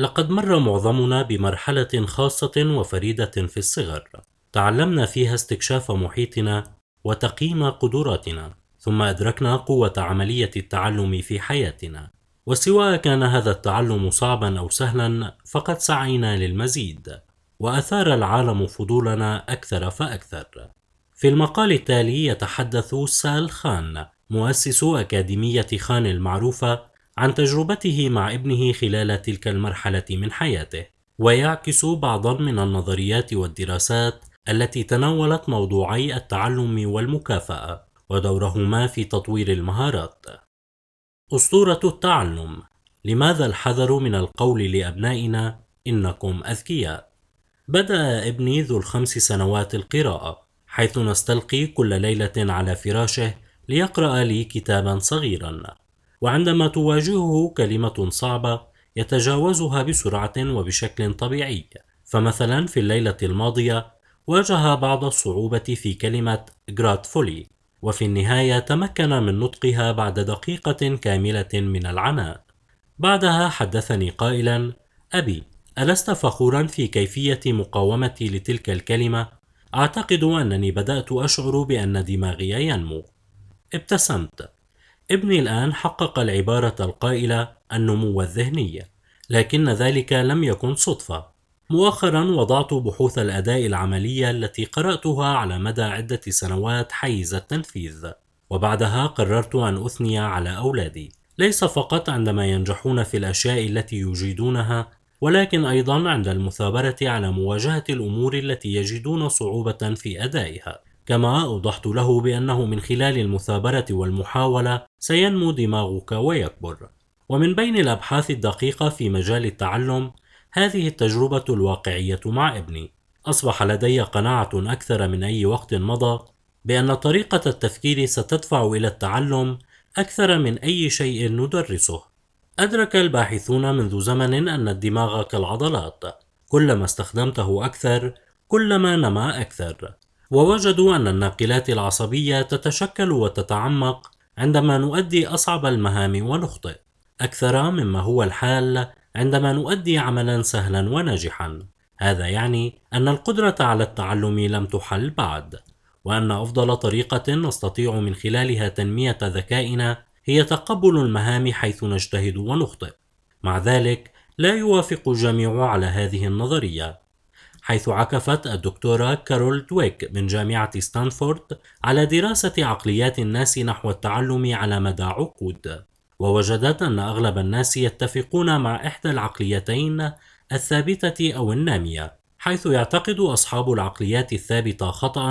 لقد مر معظمنا بمرحلة خاصة وفريدة في الصغر، تعلمنا فيها استكشاف محيطنا وتقييم قدراتنا، ثم أدركنا قوة عملية التعلم في حياتنا، وسواء كان هذا التعلم صعبا أو سهلا فقد سعينا للمزيد، وأثار العالم فضولنا أكثر فأكثر. في المقال التالي يتحدث سال خان مؤسس أكاديمية خان المعروفة عن تجربته مع ابنه خلال تلك المرحلة من حياته ويعكس بعضا من النظريات والدراسات التي تناولت موضوعي التعلم والمكافأة ودورهما في تطوير المهارات أسطورة التعلم لماذا الحذر من القول لأبنائنا إنكم أذكياء؟ بدأ ابني ذو الخمس سنوات القراءة حيث نستلقي كل ليلة على فراشه ليقرأ لي كتابا صغيرا وعندما تواجهه كلمة صعبة يتجاوزها بسرعة وبشكل طبيعي فمثلا في الليلة الماضية واجه بعض الصعوبة في كلمة جراتفولي وفي النهاية تمكن من نطقها بعد دقيقة كاملة من العناء بعدها حدثني قائلا أبي ألست فخورا في كيفية مقاومتي لتلك الكلمة؟ أعتقد أنني بدأت أشعر بأن دماغي ينمو ابتسمت ابني الآن حقق العبارة القائلة النمو الذهني، لكن ذلك لم يكن صدفة. مؤخرا وضعت بحوث الأداء العملية التي قرأتها على مدى عدة سنوات حيز التنفيذ، وبعدها قررت أن أثني على أولادي، ليس فقط عندما ينجحون في الأشياء التي يجيدونها، ولكن أيضا عند المثابرة على مواجهة الأمور التي يجدون صعوبة في أدائها. كما أوضحت له بأنه من خلال المثابرة والمحاولة سينمو دماغك ويكبر ومن بين الأبحاث الدقيقة في مجال التعلم هذه التجربة الواقعية مع ابني أصبح لدي قناعة أكثر من أي وقت مضى بأن طريقة التفكير ستدفع إلى التعلم أكثر من أي شيء ندرسه. أدرك الباحثون منذ زمن أن الدماغ كالعضلات، كلما استخدمته أكثر، كلما نما أكثر، ووجدوا أن الناقلات العصبية تتشكل وتتعمق عندما نؤدي أصعب المهام ونخطئ أكثر مما هو الحال عندما نؤدي عملا سهلا وناجحا هذا يعني أن القدرة على التعلم لم تحل بعد وأن أفضل طريقة نستطيع من خلالها تنمية ذكائنا هي تقبل المهام حيث نجتهد ونخطئ مع ذلك لا يوافق الجميع على هذه النظرية حيث عكفت الدكتورة كارول دويك من جامعة ستانفورد على دراسة عقليات الناس نحو التعلم على مدى عقود ووجدت أن أغلب الناس يتفقون مع إحدى العقليتين الثابتة أو النامية حيث يعتقد أصحاب العقليات الثابتة خطأ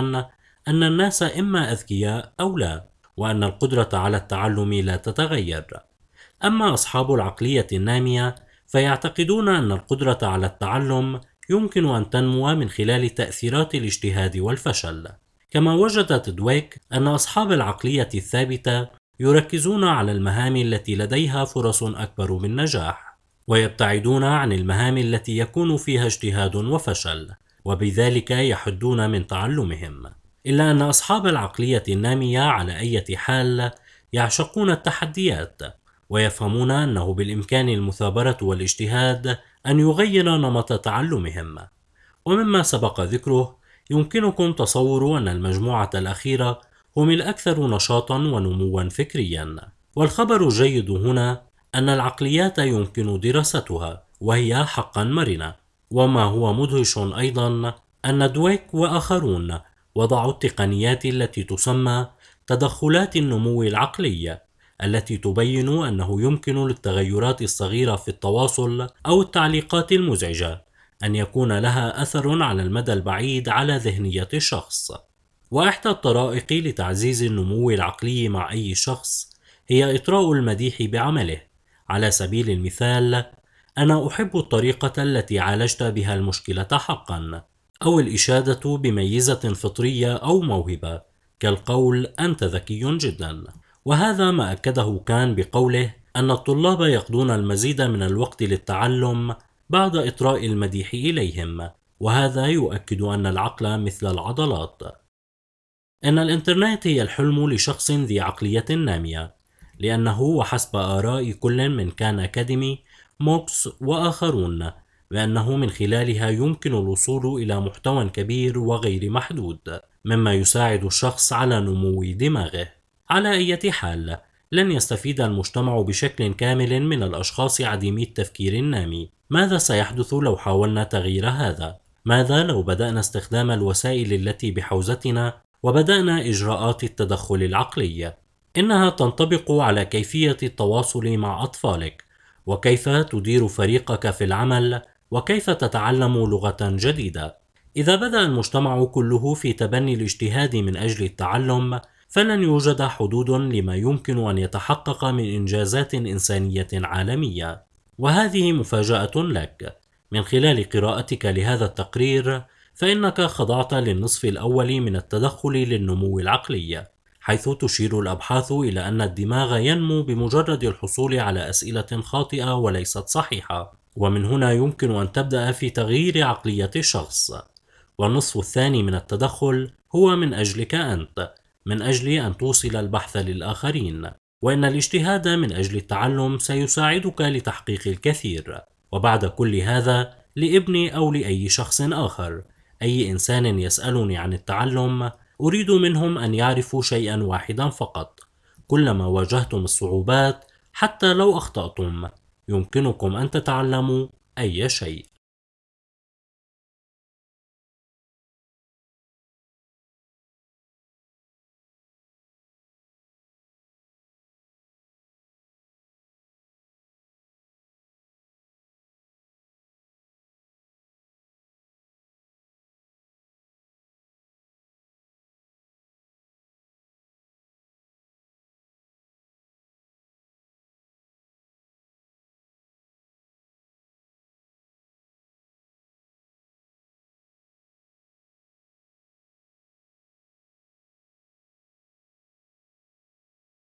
أن الناس إما أذكياء أو لا وأن القدرة على التعلم لا تتغير أما أصحاب العقلية النامية فيعتقدون أن القدرة على التعلم يمكن أن تنمو من خلال تأثيرات الاجتهاد والفشل. كما وجدت دويك أن أصحاب العقلية الثابتة يركزون على المهام التي لديها فرص أكبر من نجاح، ويبتعدون عن المهام التي يكون فيها اجتهاد وفشل، وبذلك يحدون من تعلمهم. إلا أن أصحاب العقلية النامية على أي حال يعشقون التحديات، ويفهمون أنه بالإمكان المثابرة والاجتهاد أن يغير نمط تعلمهم ومما سبق ذكره يمكنكم تصور أن المجموعة الأخيرة هم الأكثر نشاطا ونموا فكريا والخبر الجيد هنا أن العقليات يمكن دراستها وهي حقا مرنة وما هو مدهش أيضا أن دويك وآخرون وضعوا التقنيات التي تسمى تدخلات النمو العقلي التي تبين أنه يمكن للتغيرات الصغيرة في التواصل أو التعليقات المزعجة أن يكون لها أثر على المدى البعيد على ذهنية الشخص. وإحدى الطرائق لتعزيز النمو العقلي مع أي شخص هي إطراء المديح بعمله. على سبيل المثال: أنا أحب الطريقة التي عالجت بها المشكلة حقًا، أو الإشادة بميزة فطرية أو موهبة، كالقول: أنت ذكي جدًا. وهذا ما أكده كان بقوله أن الطلاب يقضون المزيد من الوقت للتعلم بعد إطراء المديح إليهم وهذا يؤكد أن العقل مثل العضلات إن الإنترنت هي الحلم لشخص ذي عقلية نامية لأنه وحسب آراء كل من كان أكاديمي موكس وآخرون بأنه من خلالها يمكن الوصول إلى محتوى كبير وغير محدود مما يساعد الشخص على نمو دماغه على أي حال لن يستفيد المجتمع بشكل كامل من الأشخاص عديمي التفكير النامي ماذا سيحدث لو حاولنا تغيير هذا؟ ماذا لو بدأنا استخدام الوسائل التي بحوزتنا وبدأنا إجراءات التدخل العقلي؟ إنها تنطبق على كيفية التواصل مع أطفالك وكيف تدير فريقك في العمل وكيف تتعلم لغة جديدة إذا بدأ المجتمع كله في تبني الاجتهاد من أجل التعلم فلن يوجد حدود لما يمكن أن يتحقق من إنجازات إنسانية عالمية وهذه مفاجأة لك من خلال قراءتك لهذا التقرير فإنك خضعت للنصف الأول من التدخل للنمو العقلي حيث تشير الأبحاث إلى أن الدماغ ينمو بمجرد الحصول على أسئلة خاطئة وليست صحيحة ومن هنا يمكن أن تبدأ في تغيير عقلية الشخص والنصف الثاني من التدخل هو من أجلك أنت من أجل أن توصل البحث للآخرين وإن الاجتهاد من أجل التعلم سيساعدك لتحقيق الكثير وبعد كل هذا لابني أو لأي شخص آخر أي إنسان يسألني عن التعلم أريد منهم أن يعرفوا شيئا واحدا فقط كلما واجهتم الصعوبات حتى لو أخطأتم يمكنكم أن تتعلموا أي شيء